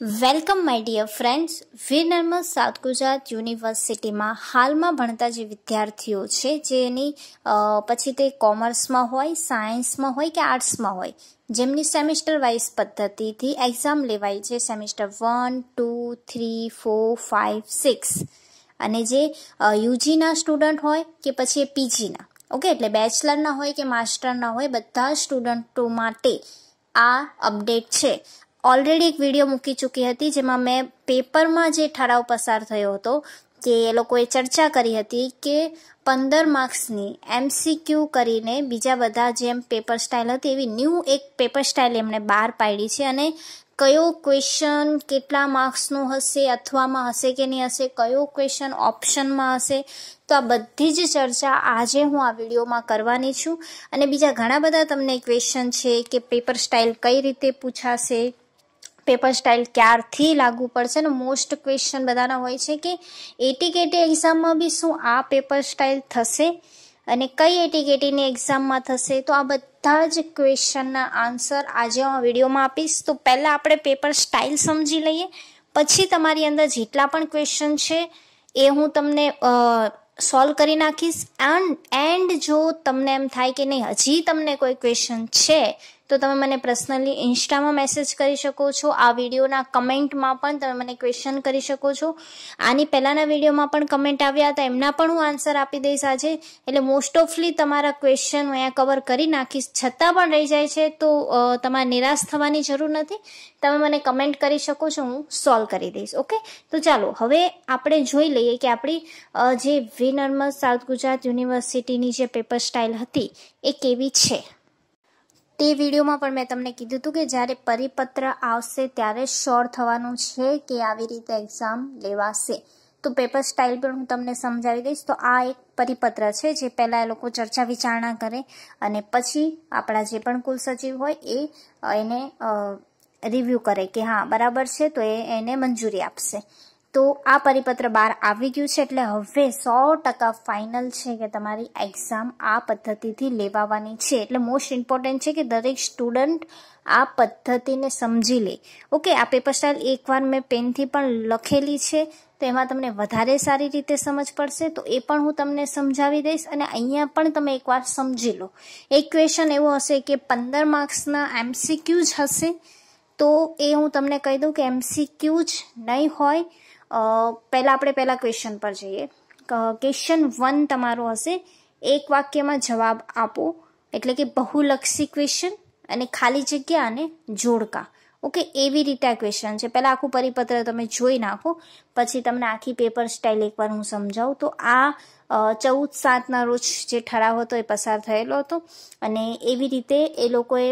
welcome my dear friends Veer Narmad South Gujarat યુનિવર્સિટીમાં હાલમાં ભણતા જે વિદ્યાર્થીઓ છે જેની પછી તે કોમર્સમાં હોય સાયન્સમાં હોય કે આર્ટ્સમાં હોય જેમની સેમિસ્ટર વાઇઝ પદ્ધતિથી એક્ઝામ લેવાય છે semester one two three four five six અને જે યુજીના સ્ટુડન્ટ હોય કે પછી પીજીના ઓકે એટલે બેચલરના હોય કે માસ્ટરના હોય બધા સ્ટુડન્ટો માટે આ અપડેટ છે ઓલરેડી એક વિડીયો મૂકી ચૂકી હતી જેમાં મેં પેપરમાં જે ઠરાવ પસાર થયો હતો કે એ લોકોએ ચર્ચા કરી હતી કે પંદર માર્ક્સની એમસીક્યુ કરીને બીજા બધા જેમ પેપર સ્ટાઇલ હતી એવી ન્યૂ એક પેપર સ્ટાઇલ એમણે બહાર પાડી છે અને કયો ક્વેશ્ચન કેટલા માર્ક્સનું હશે અથવામાં હશે કે નહીં હશે કયો ક્વેશ્ચન ઓપ્શનમાં હશે તો આ બધી જ ચર્ચા આજે હું આ વિડીયોમાં કરવાની છું અને બીજા ઘણા બધા તમને ક્વેશ્ચન છે કે પેપર સ્ટાઇલ કઈ રીતે પૂછાશે પેપર સ્ટાઇલ ક્યારથી લાગુ પડશે ને મોસ્ટ ક્વેશ્ચન બધાના હોય છે કે એટીકેટી એક્ઝામમાં બી શું આ પેપર સ્ટાઇલ થશે અને કઈ એટીકેટીની એક્ઝામમાં થશે તો આ બધા જ ક્વેશ્ચનના આન્સર આજે હું વિડીયોમાં આપીશ તો પહેલાં આપણે પેપર સ્ટાઇલ સમજી લઈએ પછી તમારી અંદર જેટલા પણ ક્વેશ્ચન છે એ હું તમને સોલ્વ કરી નાખીશ એન્ડ એન્ડ જો તમને એમ થાય કે નહીં હજી તમને કોઈ ક્વેશ્ચન છે તો તમે મને પર્સનલી ઇન્સ્ટામાં મેસેજ કરી શકો છો આ વિડીયોના કમેન્ટમાં પણ તમે મને ક્વેશ્ચન કરી શકો છો આની પહેલાંના વિડીયોમાં પણ કમેન્ટ આવ્યા હતા એમના પણ હું આન્સર આપી દઈશ આજે એટલે મોસ્ટ ઓફલી તમારા ક્વેશ્ચન હું અહીંયા કવર કરી નાખીશ છતાં પણ રહી જાય છે તો તમારે નિરાશ થવાની જરૂર નથી તમે મને કમેન્ટ કરી શકો છો હું સોલ્વ કરી દઈશ ઓકે તો ચાલો હવે આપણે જોઈ લઈએ કે આપણી જે નર્મદ સાઉથ ગુજરાત યુનિવર્સિટીની જે પેપર સ્ટાઇલ હતી એ કેવી છે તે વિડીયોમાં પણ મેં તમને કીધું હતું કે જ્યારે પરિપત્ર આવશે ત્યારે શોર થવાનું છે કે આવી રીતે એક્ઝામ લેવાશે તો પેપર સ્ટાઇલ પણ હું તમને સમજાવી દઈશ તો આ એક પરિપત્ર છે જે પહેલાં એ લોકો ચર્ચા વિચારણા કરે અને પછી આપણા જે પણ કુલ સચિવ હોય એ એને રિવ્યૂ કરે કે હા બરાબર છે તો એ એને મંજૂરી આપશે તો આ પરિપત્ર બહાર આવી ગયું છે એટલે હવે સો ટકા ફાઇનલ છે કે તમારી એક્ઝામ આ પદ્ધતિથી લેવાવાની છે એટલે મોસ્ટ ઇમ્પોર્ટન્ટ છે કે દરેક સ્ટુડન્ટ આ પદ્ધતિને સમજી લે ઓકે આ પેપર સ્ટાઇલ એકવાર મેં પેનથી પણ લખેલી છે તો એમાં તમને વધારે સારી રીતે સમજ પડશે તો એ પણ હું તમને સમજાવી દઈશ અને અહીંયા પણ તમે એકવાર સમજી લો એક ક્વેશ્ચન એવો હશે કે પંદર માર્ક્સના એમસીક્યુ જ હશે તો એ હું તમને કહી દઉં કે એમસીક્યુ જ નહીં હોય પહેલાં આપણે પહેલાં ક્વેશ્ચન પર જઈએ ક્વેશ્ચન વન તમારો હશે એક વાક્યમાં જવાબ આપો એટલે કે બહુલક્ષી ક્વેશ્ચન અને ખાલી જગ્યા અને જોડકા ઓકે એવી રીતે આ ક્વેશ્ચન છે પહેલાં આખું પરિપત્ર તમે જોઈ નાખો પછી તમને આખી પેપર સ્ટાઇલ એકવાર હું સમજાવું તો આ ચૌદ સાતના રોજ જે ઠરાવ હતો એ પસાર થયેલો હતો અને એવી રીતે એ લોકોએ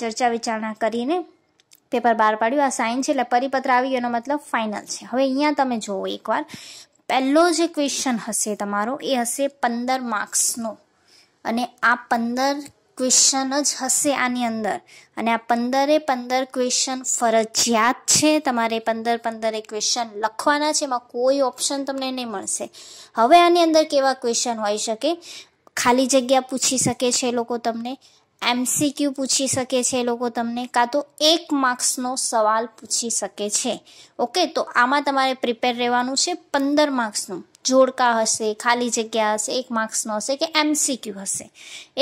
ચર્ચા વિચારણા કરીને પેપર બહાર પાડ્યું આ સાઇન છે એટલે પરિપત્ર આવી એનો મતલબ ફાઇનલ છે હવે અહીંયા તમે જુઓ એકવાર પહેલો જે ક્વેશ્ચન હશે તમારો એ હશે પંદર માર્ક્સનો અને આ પંદર ક્વેશ્ચન જ હશે આની અંદર અને આ પંદરે પંદર ક્વેશ્ચન ફરજિયાત છે તમારે પંદર પંદરે ક્વેશ્ચન લખવાના છે એમાં કોઈ ઓપ્શન તમને નહીં મળશે હવે આની અંદર કેવા ક્વેશ્ચન હોઈ શકે ખાલી જગ્યા પૂછી શકે છે લોકો તમને એમસીક્યુ પૂછી શકે છે એ લોકો તમને કાં તો એક માર્ક્સનો સવાલ પૂછી શકે છે ઓકે તો આમાં તમારે પ્રિપેર રહેવાનું છે પંદર માર્ક્સનું જોડકા હશે ખાલી જગ્યા હશે એક માર્ક્સનો હશે કે એમસીક્યુ હશે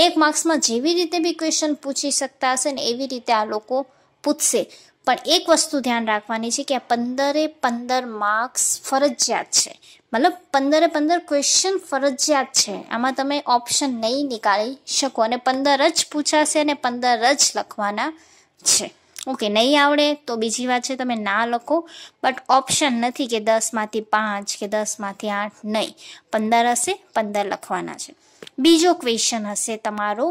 એક માર્ક્સમાં જેવી રીતે બી ક્વેશ્ચન પૂછી શકતા હશે ને એવી રીતે આ લોકો પૂછશે પણ એક વસ્તુ ધ્યાન રાખવાની છે કે આ પંદરે પંદર માર્ક્સ ફરજિયાત છે મતલબ પંદરે પંદર ક્વેશ્ચન ફરજિયાત છે આમાં તમે ઓપ્શન નહીં નીકાળી શકો અને પંદર જ પૂછાશે અને પંદર જ લખવાના છે ઓકે નહીં આવડે તો બીજી વાત છે તમે ના લખો બટ ઓપ્શન નથી કે દસમાંથી પાંચ કે દસમાંથી આઠ નહીં પંદર હશે પંદર લખવાના છે બીજો ક્વેશ્ચન હશે તમારો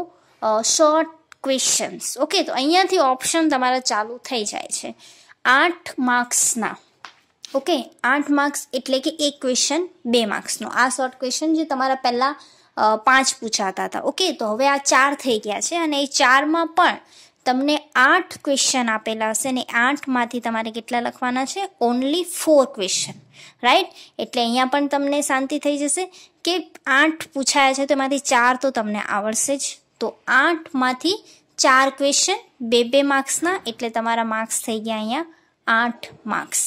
શોર્ટ ક્વેશ્ચન્સ ઓકે તો અહીંયાથી ઓપ્શન તમારા ચાલુ થઈ જાય છે આઠ માર્ક્સના ઓકે આઠ માર્ક્સ એટલે કે એક ક્વેશ્ચન બે માર્ક્સનો આ શોર્ટ ક્વેશ્ચન જે તમારા પહેલાં પાંચ પૂછાતા હતા ઓકે તો હવે આ ચાર થઈ ગયા છે અને એ ચારમાં પણ તમને આઠ ક્વેશ્ચન આપેલા હશે ને આઠમાંથી તમારે કેટલા લખવાના છે ઓનલી ફોર ક્વેશ્ચન રાઈટ એટલે અહીંયા પણ તમને શાંતિ થઈ જશે કે આઠ પૂછાયા છે તો એમાંથી ચાર તો તમને આવડશે જ તો આઠમાંથી ચાર ક્વેશ્ચન બે બે માર્ક્સના એટલે તમારા માર્ક્સ થઈ ગયા અહીંયા આઠ માર્ક્સ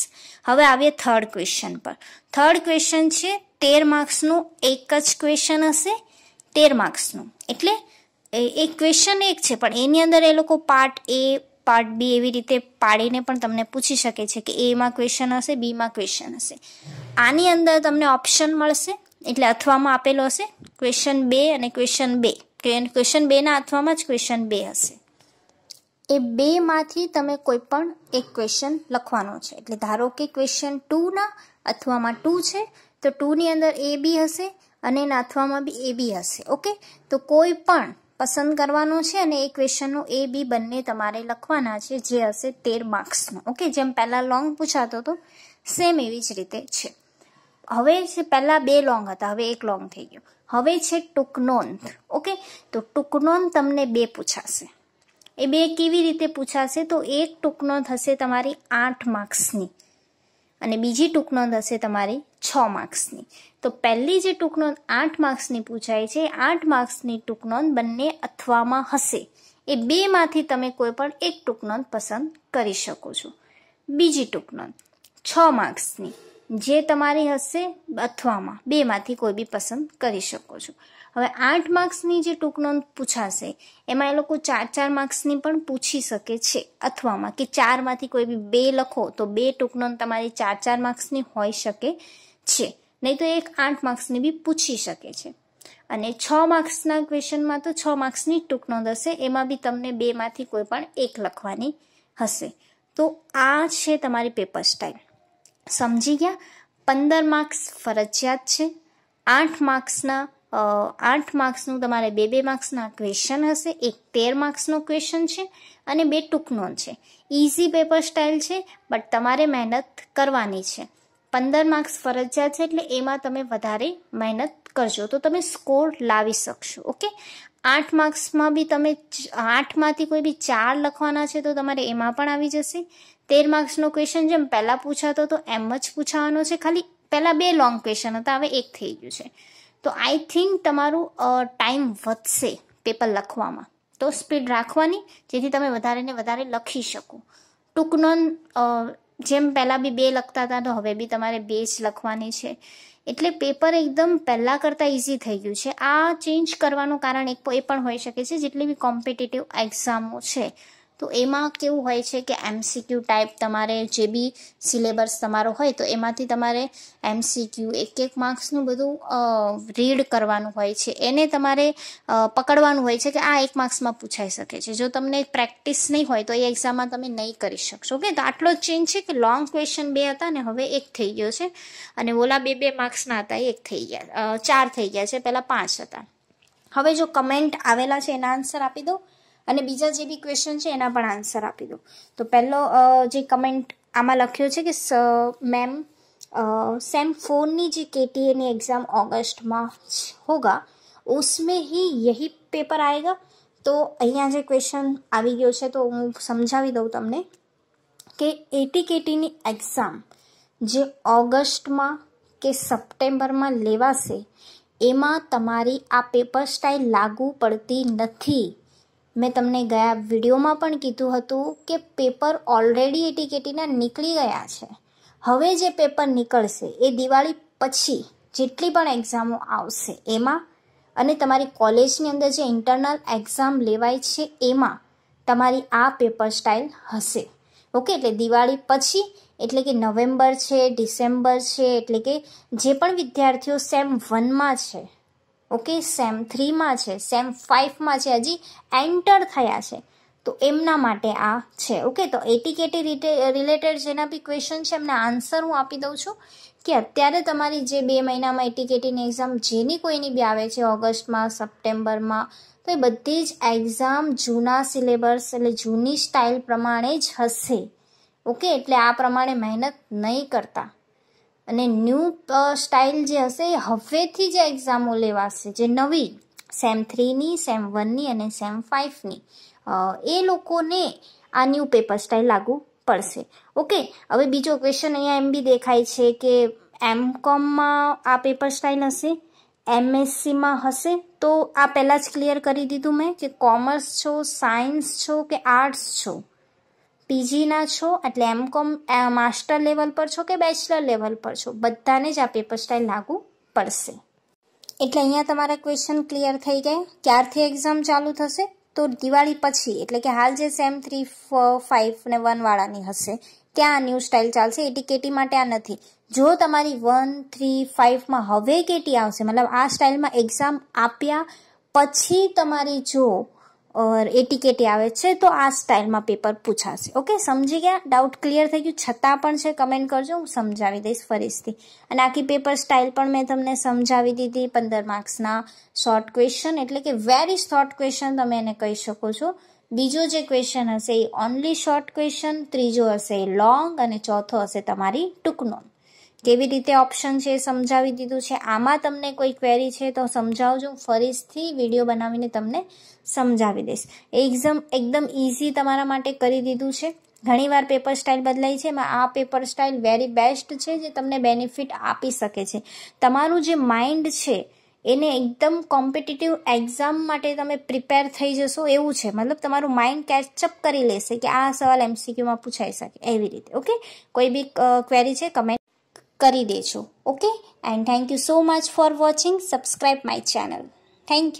હવે આવીએ થર્ડ ક્વેશ્ચન પર થર્ડ ક્વેશ્ચન છે તેર માર્ક્સનું એક જ ક્વેશ્ચન હશે તેર માર્ક્સનું એટલે એ ક્વેશ્ચન એક છે પણ એની અંદર એ લોકો પાર્ટ એ પાર્ટ બી એવી રીતે પાડીને પણ તમને પૂછી શકે છે કે એમાં ક્વેશ્ચન હશે બીમાં ક્વેશ્ચન હશે આની અંદર તમને ઓપ્શન મળશે એટલે અથવામાં આપેલો હશે ક્વેશ્ચન બે અને ક્વેશ્ચન બે ક્વેશ્ચન બેના અથવામાં જ ક્વેશ્ચન બે હશે એ બેમાંથી તમે કોઈ પણ એક ક્વેશ્ચન લખવાનો છે એટલે ધારો કે ક્વેશ્ચન ટુના અથવામાં ટુ છે તો ટુની અંદર એ બી હશે અને એના અથવામાં બી એ બી હશે ઓકે તો કોઈ પણ પસંદ કરવાનો છે અને એ ક્વેશ્ચનનું એ બી બંને તમારે લખવાના છે જે હશે તેર માર્ક્સનો ઓકે જેમ પહેલાં લોંગ પૂછાતો હતો સેમ એવી જ રીતે છે હવે છે પહેલાં બે લોંગ હતા હવે એક લોંગ થઈ ગયો હવે છે ટૂંકનોંધ ઓકે તો ટૂંકનોન તમને બે પૂછાશે એ બે કેવી રીતે પૂછાશે તો એક ટૂંકનો થશે તમારી આઠ માર્ક્સની અને બીજી ટૂંકનો થશે તમારી છ માર્ક્સની તો પહેલી જે ટૂંકનોંધ આઠ માર્ક્સની પૂછાય છે આઠ માર્ક્સની ટૂંકનો બંને અથવામાં હશે એ બેમાંથી તમે કોઈ પણ એક ટૂંકનો પસંદ કરી શકો છો બીજી ટૂંકનો છ માર્ક્સની જે તમારી હશે અથવામાં બેમાંથી કોઈ બી પસંદ કરી શકો છો હવે આઠ માર્ક્સની જે ટૂંક નોંધ પૂછાશે એમાં એ લોકો ચાર ચાર માર્ક્સની પણ પૂછી શકે છે અથવામાં કે ચારમાંથી કોઈ બી બે લખો તો બે ટૂંક નોંધ તમારી ચાર ચાર માર્ક્સની હોઈ શકે છે નહીં તો એક આઠ માર્ક્સની બી પૂછી શકે છે અને છ માર્ક્સના ક્વેશ્ચનમાં તો છ માર્ક્સની ટૂંક નોંધ હશે એમાં બી તમને બેમાંથી કોઈ પણ એક લખવાની હશે તો આ છે તમારી પેપર સ્ટાઇલ સમજી ગયા પંદર માર્ક્સ ફરજિયાત છે આઠ માર્ક્સના આઠ માર્ક્સનું તમારે બે બે માર્ક્સના ક્વેશ્ચન હશે એક તેર માર્ક્સનો ક્વેશ્ચન છે અને બે ટૂંકનો છે ઇઝી પેપર સ્ટાઇલ છે બટ તમારે મહેનત કરવાની છે પંદર માર્ક્સ ફરજિયાત છે એટલે એમાં તમે વધારે મહેનત કરજો તો તમે સ્કોર લાવી શકશો ઓકે આઠ માર્ક્સમાં બી તમે આઠમાંથી કોઈ બી ચાર લખવાના છે તો તમારે એમાં પણ આવી જશે તેર માર્ક્સનો ક્વેશ્ચન જેમ પહેલાં પૂછાતો હતો એમ જ પૂછાવાનો છે ખાલી પહેલાં બે લોંગ ક્વેશ્ચન હતા હવે એક થઈ ગયું છે તો આઈ થિંક તમારું ટાઈમ વધશે પેપર લખવામાં તો સ્પીડ રાખવાની જેથી તમે વધારે ને વધારે લખી શકો ટૂંકનો જેમ પહેલાં બી બે લખતા હતા તો હવે બી તમારે બે જ લખવાની છે એટલે પેપર એકદમ પહેલાં કરતાં ઇઝી થઈ ગયું છે આ ચેન્જ કરવાનું કારણ એક એ પણ હોઈ શકે છે જેટલી બી કોમ્પિટિટિવ એક્ઝામો છે તો એમાં કેવું હોય છે કે એમસીક્યુ ટાઈપ તમારે જે બી સિલેબસ તમારો હોય તો એમાંથી તમારે એમસીક્યુ એક એક માર્ક્સનું બધું રીડ કરવાનું હોય છે એને તમારે પકડવાનું હોય છે કે આ એક માર્ક્સમાં પૂછાઈ શકે છે જો તમને પ્રેક્ટિસ નહીં હોય તો એ એક્ઝામમાં તમે નહીં કરી શકશો ઓકે તો આટલો ચેન્જ છે કે લોંગ ક્વેશ્ચન બે હતા ને હવે એક થઈ ગયો છે અને ઓલા બે બે માર્ક્સના હતા એક થઈ ગયા ચાર થઈ ગયા છે પહેલાં પાંચ હતા હવે જો કમેન્ટ આવેલા છે એના આન્સર આપી દો અને બીજો જે બી ક્વેશ્ચન છે એના પણ આન્સર આપી દો તો પેલો જે કમેન્ટ આમાં લખ્યો છે કે મેમ સેમ ફોન ની જે केटीએ ની एग्जाम ઓગસ્ટ માં હોગા ઉસમે હી યહી પેપર આયેગા તો અહીંયા જે ક્વેશ્ચન આવી ગયો છે તો હું સમજાવી દઉં તમને કે એટીકેટી ની एग्जाम જે ઓગસ્ટ માં કે સપ્ટેમ્બર માં લેવાશે એમાં તમારી આ પેપર સ્ટાઈલ લાગુ પડતી નથી મેં તમને ગયા વિડીયોમાં પણ કીધું હતું કે પેપર ઓલરેડી એટીકેટીના નીકળી ગયા છે હવે જે પેપર નીકળશે એ દિવાળી પછી જેટલી પણ એક્ઝામો આવશે એમાં અને તમારી કોલેજની અંદર જે ઇન્ટરનલ એક્ઝામ લેવાય છે એમાં તમારી આ પેપર સ્ટાઇલ હશે ઓકે એટલે દિવાળી પછી એટલે કે નવેમ્બર છે ડિસેમ્બર છે એટલે કે જે પણ વિદ્યાર્થીઓ સેમ વનમાં છે ઓકે સેમ થ્રીમાં છે સેમ ફાઇવમાં છે હજી એન્ટર થયા છે તો એમના માટે આ છે ઓકે તો એટીકેટી રીતે રિલેટેડ જેના બી ક્વેશ્ચન છે એમના આન્સર હું આપી દઉં છું કે અત્યારે તમારી જે બે મહિનામાં એટીકેટીની એક્ઝામ જેની કોઈની બી આવે છે ઓગસ્ટમાં સપ્ટેમ્બરમાં તો એ બધી જ એક્ઝામ જૂના સિલેબસ એટલે જૂની સ્ટાઇલ પ્રમાણે જ હશે ઓકે એટલે આ પ્રમાણે મહેનત નહીં કરતા અને ન્યૂ સ્ટાઇલ જે હશે એ હવેથી જે એક્ઝામો લેવાશે જે નવી સેમ થ્રીની સેમ વનની અને સેમ ફાઇવની એ લોકોને આ ન્યૂ પેપર સ્ટાઇલ લાગુ પડશે ઓકે હવે બીજો ક્વેશ્ચન અહીંયા એમ બી દેખાય છે કે એમ કોમમાં આ પેપર સ્ટાઇલ હશે એમએસસીમાં હશે તો આ પહેલાં જ ક્લિયર કરી દીધું મેં કે કોમર્સ છો સાયન્સ છો કે આર્ટ્સ છો પીજીના છો એટલે એમ કોમ માસ્ટર લેવલ પર છો કે બેચલર લેવલ પર છો બધાને જ આ પેપર સ્ટાઇલ લાગુ પડશે એટલે અહીંયા તમારા ક્વેશ્ચન ક્લિયર થઈ ગયા ક્યારથી એક્ઝામ ચાલુ થશે તો દિવાળી પછી એટલે કે હાલ જે સેમ થ્રી ફાઇવ ને વનવાળાની હશે ત્યાં ન્યૂ સ્ટાઇલ ચાલશે કેટી માટે આ નથી જો તમારી વન થ્રી ફાઇવમાં હવે કેટી આવશે મતલબ આ સ્ટાઇલમાં એક્ઝામ આપ્યા પછી તમારી જો ઓર એટીકેટી આવે છે તો આ સ્ટાઇલમાં પેપર પૂછાશે ઓકે સમજી ગયા ડાઉટ ક્લિયર થઈ ગયું છતાં પણ છે કમેન્ટ કરજો હું સમજાવી દઈશ ફરીથી અને આખી પેપર સ્ટાઇલ પણ મેં તમને સમજાવી દીધી પંદર માર્ક્સના શોર્ટ ક્વેશ્ચન એટલે કે વેરી શોર્ટ ક્વેશ્ચન તમે એને કહી શકો છો બીજો જે ક્વેશ્ચન હશે એ ઓનલી શોર્ટ ક્વેશ્ચન ત્રીજો હશે એ લોંગ અને ચોથો હશે તમારી ટૂંકનો કેવી રીતે ઓપ્શન છે સમજાવી દીધું છે આમાં તમને કોઈ ક્વેરી છે તો સમજાવજો હું ફરીથી વિડીયો બનાવીને તમને સમજાવી દઈશ એક્ઝામ એકદમ ઇઝી તમારા માટે કરી દીધું છે ઘણીવાર પેપર સ્ટાઇલ બદલાય છે એમાં આ પેપર સ્ટાઇલ વેરી બેસ્ટ છે જે તમને બેનિફિટ આપી શકે છે તમારું જે માઇન્ડ છે એને એકદમ કોમ્પિટિટિવ એક્ઝામ માટે તમે પ્રિપેર થઈ જશો એવું છે મતલબ તમારું માઇન્ડ કેચઅપ કરી લેશે કે આ સવાલ એમસીક્યુમાં પૂછાઈ શકે એવી રીતે ઓકે કોઈ બી ક્વેરી છે કમેન્ટ કરી દેજો okay and thank you so much for watching subscribe my channel thank you